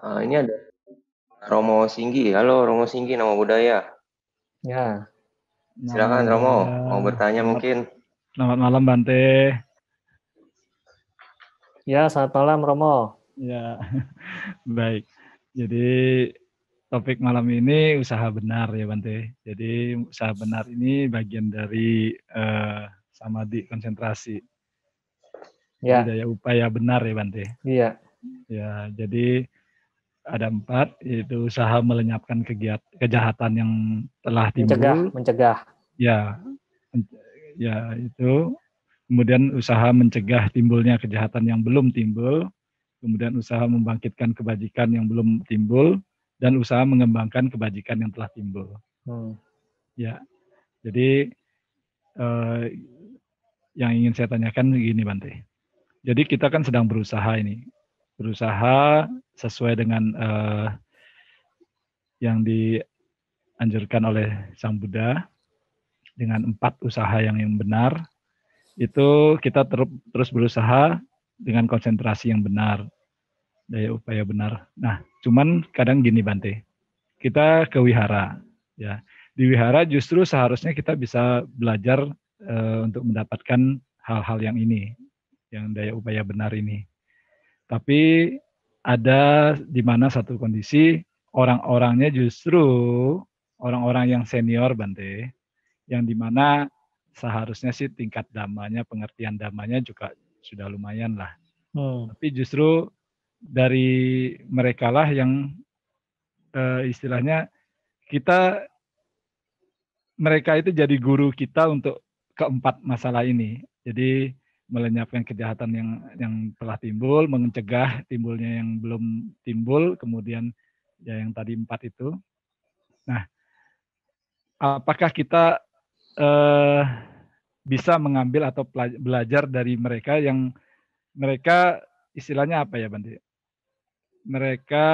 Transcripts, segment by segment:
Uh, ini ada Romo Singgi. Halo Romo Singgi, nama budaya. Ya. Silakan Romo, mau bertanya selamat, mungkin. Selamat malam Bante. Ya, selamat malam Romo. Ya, baik. Jadi topik malam ini usaha benar ya Bante. Jadi usaha benar ini bagian dari uh, eh, di konsentrasi. Ya. daya upaya benar ya Bante. Iya. Ya, jadi ada empat yaitu usaha melenyapkan kegiatan kejahatan yang telah timbul mencegah ya ya itu kemudian usaha mencegah timbulnya kejahatan yang belum timbul kemudian usaha membangkitkan kebajikan yang belum timbul dan usaha mengembangkan kebajikan yang telah timbul hmm. ya jadi eh, yang ingin saya tanyakan begini Bante jadi kita kan sedang berusaha ini berusaha sesuai dengan uh, yang dianjurkan oleh Sang Buddha dengan empat usaha yang yang benar itu kita ter terus berusaha dengan konsentrasi yang benar daya upaya benar. Nah, cuman kadang gini Bante. Kita ke wihara ya. Di wihara justru seharusnya kita bisa belajar uh, untuk mendapatkan hal-hal yang ini, yang daya upaya benar ini. Tapi ada di mana satu kondisi orang-orangnya justru orang-orang yang senior Bante, yang di mana seharusnya sih tingkat damanya, pengertian damanya juga sudah lumayan lah. Hmm. Tapi justru dari mereka lah yang e, istilahnya kita mereka itu jadi guru kita untuk keempat masalah ini. Jadi melenyapkan kejahatan yang yang telah timbul, mencegah timbulnya yang belum timbul, kemudian ya yang tadi empat itu. Nah, apakah kita eh, bisa mengambil atau belajar dari mereka yang mereka istilahnya apa ya, Bandi? Mereka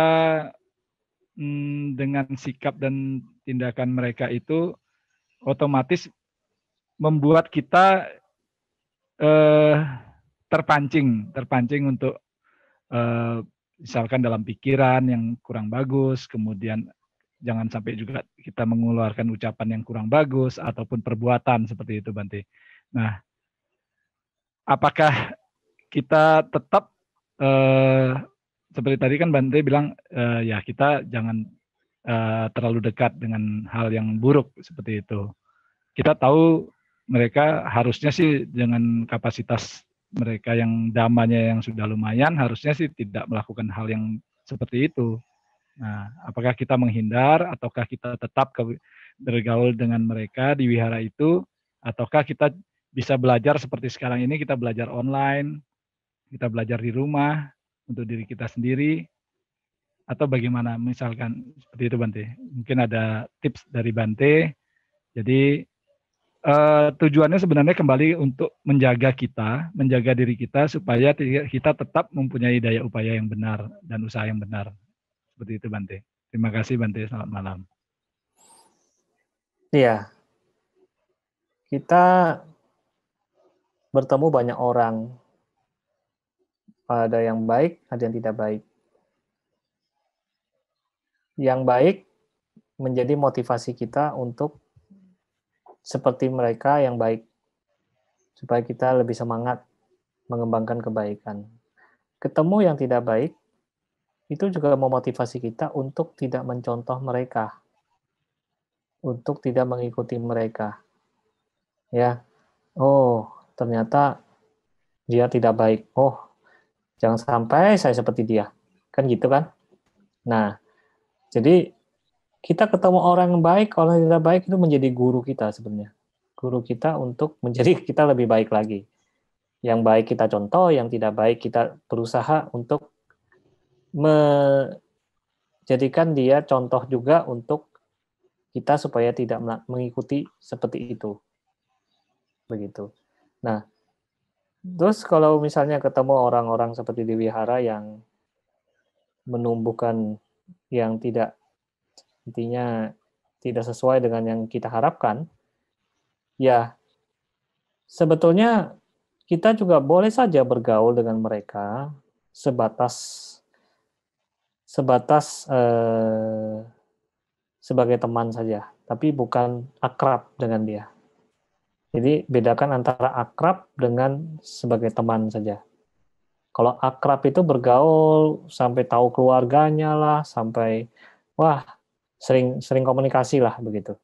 hmm, dengan sikap dan tindakan mereka itu otomatis membuat kita eh, terpancing, terpancing untuk eh, misalkan dalam pikiran yang kurang bagus, kemudian jangan sampai juga kita mengeluarkan ucapan yang kurang bagus ataupun perbuatan seperti itu, Banti. Nah, apakah kita tetap eh, seperti tadi kan Bante bilang eh, ya kita jangan eh, terlalu dekat dengan hal yang buruk seperti itu. Kita tahu mereka harusnya sih dengan kapasitas mereka yang damanya yang sudah lumayan harusnya sih tidak melakukan hal yang seperti itu. Nah, apakah kita menghindar ataukah kita tetap ke, bergaul dengan mereka di wihara itu ataukah kita bisa belajar seperti sekarang ini kita belajar online, kita belajar di rumah untuk diri kita sendiri atau bagaimana misalkan seperti itu Bante. Mungkin ada tips dari Bante. Jadi Eh, tujuannya sebenarnya kembali untuk menjaga kita, menjaga diri kita supaya kita tetap mempunyai daya upaya yang benar dan usaha yang benar. Seperti itu Bante. Terima kasih Bante, selamat malam. Iya. Kita bertemu banyak orang. Ada yang baik, ada yang tidak baik. Yang baik menjadi motivasi kita untuk seperti mereka yang baik, supaya kita lebih semangat mengembangkan kebaikan. Ketemu yang tidak baik, itu juga memotivasi kita untuk tidak mencontoh mereka, untuk tidak mengikuti mereka. Ya, oh ternyata dia tidak baik. Oh, jangan sampai saya seperti dia. Kan gitu kan? Nah, jadi kita ketemu orang yang baik, orang yang tidak baik itu menjadi guru kita sebenarnya. Guru kita untuk menjadi kita lebih baik lagi. Yang baik kita contoh, yang tidak baik kita berusaha untuk menjadikan dia contoh juga untuk kita supaya tidak mengikuti seperti itu. Begitu. Nah, terus kalau misalnya ketemu orang-orang seperti di wihara yang menumbuhkan yang tidak intinya tidak sesuai dengan yang kita harapkan, ya sebetulnya kita juga boleh saja bergaul dengan mereka sebatas sebatas eh, sebagai teman saja, tapi bukan akrab dengan dia. Jadi bedakan antara akrab dengan sebagai teman saja. Kalau akrab itu bergaul sampai tahu keluarganya lah, sampai wah sering sering komunikasi lah begitu.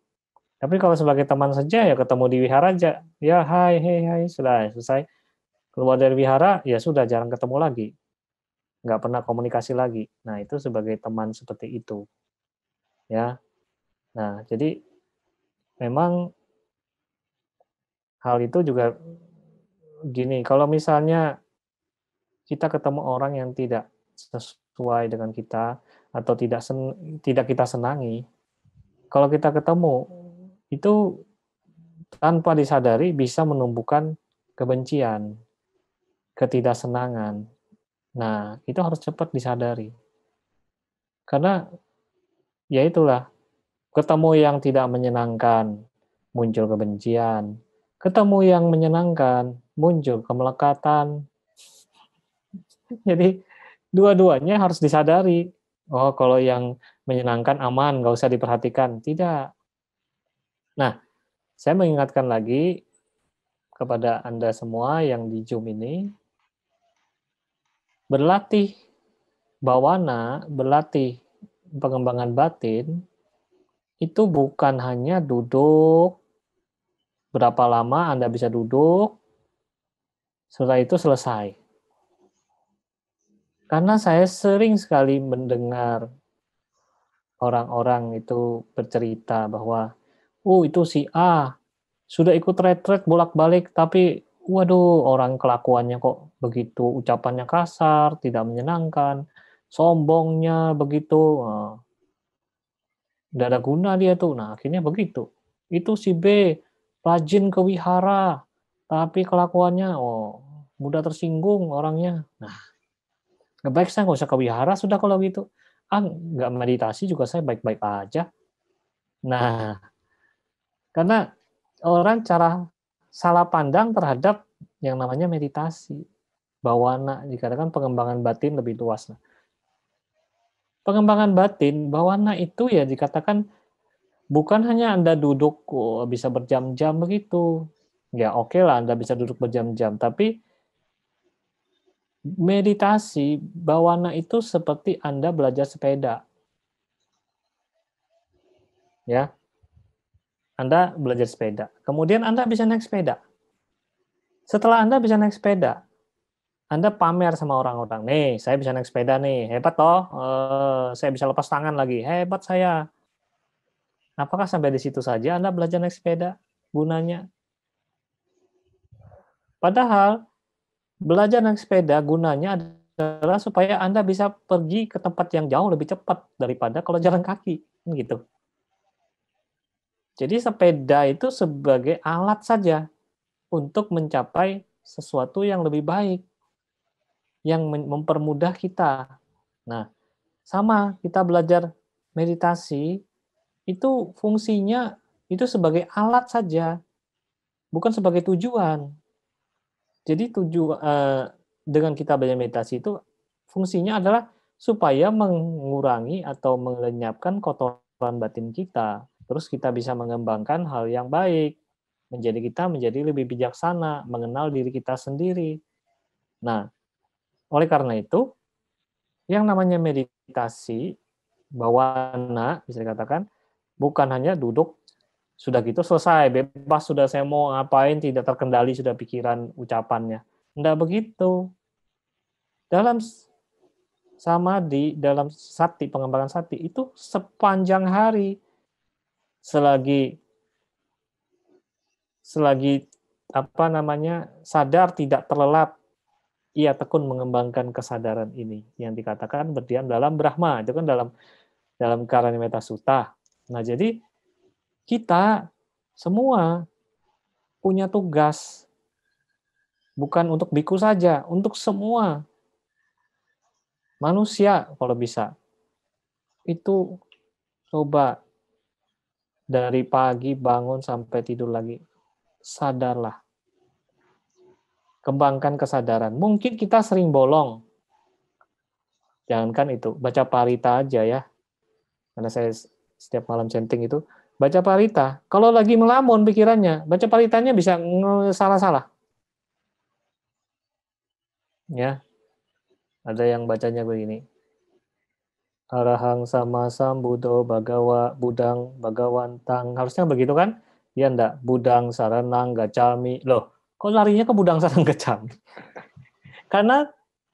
Tapi kalau sebagai teman saja ya ketemu di wihara aja, ya hai hai hai sudah ya, selesai. Keluar dari wihara ya sudah jarang ketemu lagi. Nggak pernah komunikasi lagi. Nah, itu sebagai teman seperti itu. Ya. Nah, jadi memang hal itu juga gini, kalau misalnya kita ketemu orang yang tidak sesuai dengan kita, atau tidak sen, tidak kita senangi, kalau kita ketemu itu tanpa disadari bisa menumbuhkan kebencian, ketidaksenangan. Nah, itu harus cepat disadari. Karena ya itulah, ketemu yang tidak menyenangkan, muncul kebencian. Ketemu yang menyenangkan, muncul kemelekatan. Jadi dua-duanya harus disadari Oh, kalau yang menyenangkan aman, nggak usah diperhatikan. Tidak. Nah, saya mengingatkan lagi kepada Anda semua yang di Zoom ini, berlatih bawana, berlatih pengembangan batin, itu bukan hanya duduk, berapa lama Anda bisa duduk, setelah itu selesai karena saya sering sekali mendengar orang-orang itu bercerita bahwa, oh itu si A sudah ikut retret bolak-balik, tapi waduh orang kelakuannya kok begitu, ucapannya kasar, tidak menyenangkan, sombongnya begitu, oh, tidak ada guna dia tuh. Nah akhirnya begitu. Itu si B rajin ke wihara, tapi kelakuannya oh mudah tersinggung orangnya. Nah Baik saya nggak usah ke wihara sudah kalau gitu. Ah nggak meditasi juga saya baik-baik aja. Nah, karena orang cara salah pandang terhadap yang namanya meditasi bawana dikatakan pengembangan batin lebih luas. Nah, pengembangan batin bawana itu ya dikatakan bukan hanya anda duduk oh, bisa berjam-jam begitu. Ya oke okay lah anda bisa duduk berjam-jam, tapi meditasi bawana itu seperti Anda belajar sepeda. Ya. Anda belajar sepeda. Kemudian Anda bisa naik sepeda. Setelah Anda bisa naik sepeda, Anda pamer sama orang-orang. Nih, saya bisa naik sepeda nih. Hebat toh. Eh, saya bisa lepas tangan lagi. Hebat saya. Apakah sampai di situ saja Anda belajar naik sepeda gunanya? Padahal Belajar naik sepeda gunanya adalah supaya Anda bisa pergi ke tempat yang jauh lebih cepat daripada kalau jalan kaki, gitu. Jadi sepeda itu sebagai alat saja untuk mencapai sesuatu yang lebih baik, yang mempermudah kita. Nah, sama kita belajar meditasi itu fungsinya itu sebagai alat saja, bukan sebagai tujuan. Jadi tujuh eh, dengan kita belajar meditasi itu fungsinya adalah supaya mengurangi atau melenyapkan kotoran batin kita. Terus kita bisa mengembangkan hal yang baik, menjadi kita menjadi lebih bijaksana, mengenal diri kita sendiri. Nah, oleh karena itu, yang namanya meditasi, bawana bisa dikatakan, bukan hanya duduk sudah gitu selesai bebas sudah saya mau ngapain tidak terkendali sudah pikiran ucapannya Tidak begitu dalam sama di dalam sati pengembangan sati itu sepanjang hari selagi selagi apa namanya sadar tidak terlelap ia tekun mengembangkan kesadaran ini yang dikatakan berdiam dalam Brahma itu kan dalam dalam Karanimeta Sutta. Nah, jadi kita semua punya tugas bukan untuk biku saja, untuk semua manusia kalau bisa. Itu coba dari pagi bangun sampai tidur lagi. Sadarlah. Kembangkan kesadaran. Mungkin kita sering bolong. Jangankan itu, baca parita aja ya. Karena saya setiap malam chanting itu baca parita. Kalau lagi melamun pikirannya, baca paritanya bisa salah-salah. Ya, ada yang bacanya begini. Arahang sama sambudo bagawa budang bagawan tang. Harusnya begitu kan? Ya enggak. Budang saranang gacami. Loh, kok larinya ke budang saranang gacami? Karena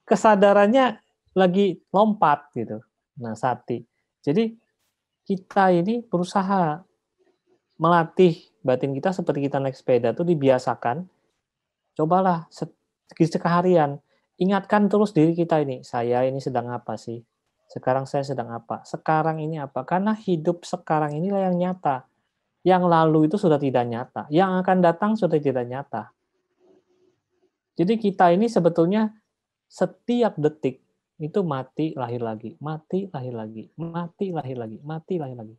kesadarannya lagi lompat gitu. Nah, sati. Jadi kita ini berusaha melatih batin kita seperti kita naik sepeda itu dibiasakan, cobalah harian. ingatkan terus diri kita ini, saya ini sedang apa sih? Sekarang saya sedang apa? Sekarang ini apa? Karena hidup sekarang inilah yang nyata. Yang lalu itu sudah tidak nyata. Yang akan datang sudah tidak nyata. Jadi kita ini sebetulnya setiap detik itu mati lahir lagi, mati lahir lagi, mati lahir lagi, mati lahir lagi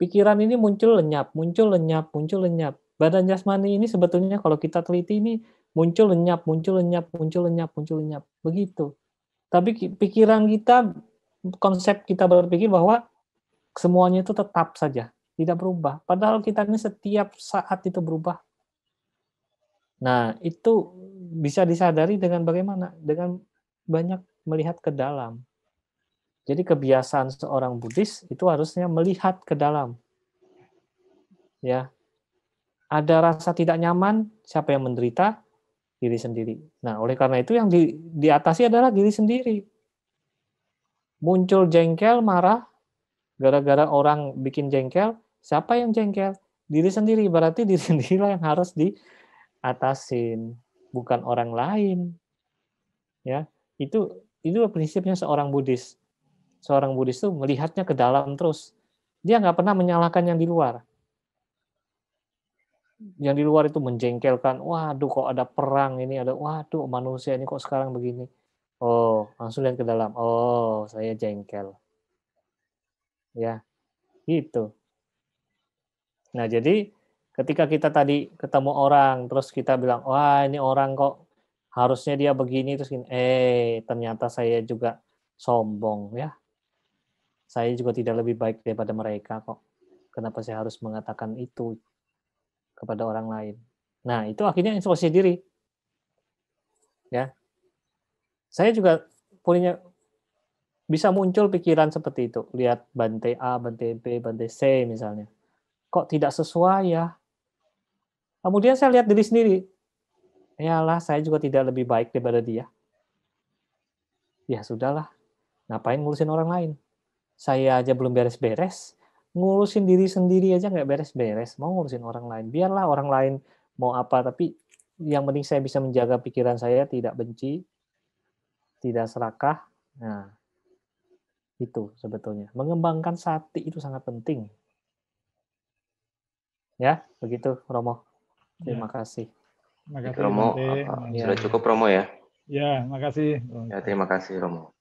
pikiran ini muncul lenyap, muncul lenyap, muncul lenyap. Badan jasmani ini sebetulnya kalau kita teliti ini muncul lenyap, muncul lenyap, muncul lenyap, muncul lenyap, begitu. Tapi pikiran kita, konsep kita berpikir bahwa semuanya itu tetap saja, tidak berubah. Padahal kita ini setiap saat itu berubah. Nah, itu bisa disadari dengan bagaimana? Dengan banyak melihat ke dalam. Jadi kebiasaan seorang Buddhis itu harusnya melihat ke dalam. Ya. Ada rasa tidak nyaman, siapa yang menderita? Diri sendiri. Nah, oleh karena itu yang di, diatasi adalah diri sendiri. Muncul jengkel, marah, gara-gara orang bikin jengkel, siapa yang jengkel? Diri sendiri. Berarti diri sendirilah yang harus diatasin, bukan orang lain. Ya, itu itu prinsipnya seorang Buddhis seorang Buddhis itu melihatnya ke dalam terus. Dia nggak pernah menyalahkan yang di luar. Yang di luar itu menjengkelkan, waduh kok ada perang ini, ada waduh manusia ini kok sekarang begini. Oh, langsung lihat ke dalam. Oh, saya jengkel. Ya, gitu. Nah, jadi ketika kita tadi ketemu orang, terus kita bilang, wah ini orang kok harusnya dia begini, terus gini, eh ternyata saya juga sombong ya. Saya juga tidak lebih baik daripada mereka kok. Kenapa saya harus mengatakan itu kepada orang lain? Nah, itu akhirnya introspeksi diri. Ya. Saya juga punya bisa muncul pikiran seperti itu. Lihat bantai A, bantai B, bantai C misalnya. Kok tidak sesuai ya? Kemudian saya lihat diri sendiri. Yalah, saya juga tidak lebih baik daripada dia. Ya sudahlah, ngapain ngurusin orang lain? saya aja belum beres-beres, ngurusin diri sendiri aja nggak beres-beres, mau ngurusin orang lain. Biarlah orang lain mau apa, tapi yang penting saya bisa menjaga pikiran saya tidak benci, tidak serakah. Nah, itu sebetulnya. Mengembangkan sati itu sangat penting. Ya, begitu Romo. Terima ya. kasih. Terima kasih Romo, ya. sudah cukup Romo ya? Ya, makasih. Ya, terima kasih Romo.